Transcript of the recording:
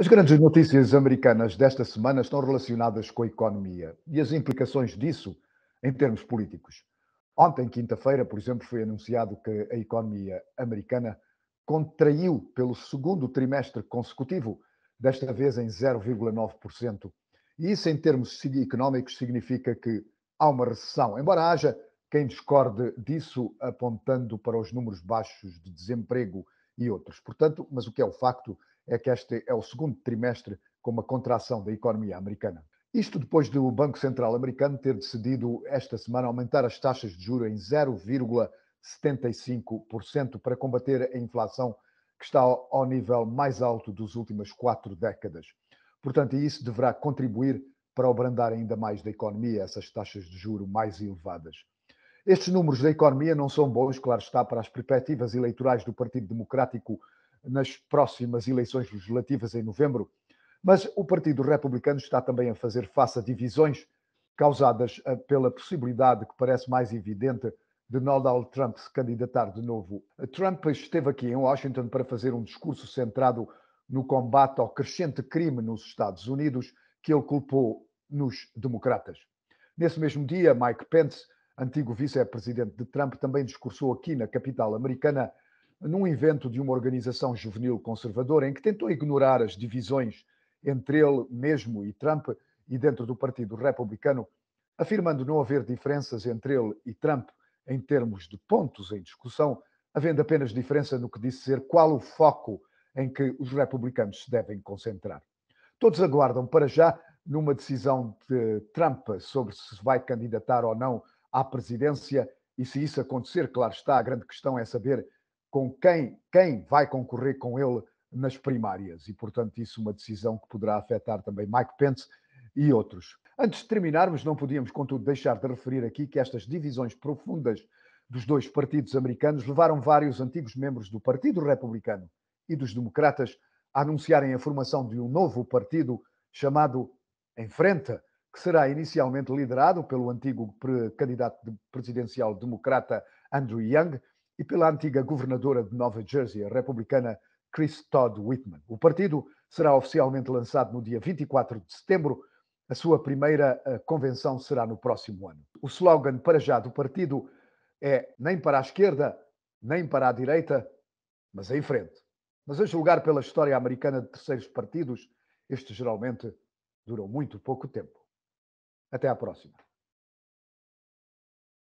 As grandes notícias americanas desta semana estão relacionadas com a economia e as implicações disso em termos políticos. Ontem, quinta-feira, por exemplo, foi anunciado que a economia americana contraiu pelo segundo trimestre consecutivo, desta vez em 0,9%. E isso, em termos económicos, significa que há uma recessão, embora haja quem discorde disso, apontando para os números baixos de desemprego e outros. Portanto, mas o que é o facto é que este é o segundo trimestre com uma contração da economia americana. Isto depois do Banco Central americano ter decidido esta semana aumentar as taxas de juros em 0,75% para combater a inflação que está ao nível mais alto das últimas quatro décadas. Portanto, isso deverá contribuir para abrandar ainda mais da economia essas taxas de juro mais elevadas. Estes números da economia não são bons, claro está, para as perspectivas eleitorais do Partido Democrático nas próximas eleições legislativas em novembro, mas o Partido Republicano está também a fazer face a divisões causadas eh, pela possibilidade que parece mais evidente de Donald Trump se candidatar de novo. Trump esteve aqui em Washington para fazer um discurso centrado no combate ao crescente crime nos Estados Unidos, que ele culpou nos democratas. Nesse mesmo dia, Mike Pence antigo vice-presidente de Trump, também discursou aqui na capital americana num evento de uma organização juvenil conservadora em que tentou ignorar as divisões entre ele mesmo e Trump e dentro do Partido Republicano, afirmando não haver diferenças entre ele e Trump em termos de pontos em discussão, havendo apenas diferença no que disse ser qual o foco em que os republicanos se devem concentrar. Todos aguardam para já numa decisão de Trump sobre se vai candidatar ou não à presidência. E se isso acontecer, claro está, a grande questão é saber com quem, quem vai concorrer com ele nas primárias. E, portanto, isso é uma decisão que poderá afetar também Mike Pence e outros. Antes de terminarmos, não podíamos, contudo, deixar de referir aqui que estas divisões profundas dos dois partidos americanos levaram vários antigos membros do Partido Republicano e dos Democratas a anunciarem a formação de um novo partido chamado Enfrenta, que será inicialmente liderado pelo antigo candidato presidencial democrata Andrew Young e pela antiga governadora de Nova Jersey, a republicana Chris Todd Whitman. O partido será oficialmente lançado no dia 24 de setembro. A sua primeira eh, convenção será no próximo ano. O slogan para já do partido é nem para a esquerda, nem para a direita, mas em frente. Mas a julgar pela história americana de terceiros partidos, este geralmente durou muito pouco tempo. Até a próxima.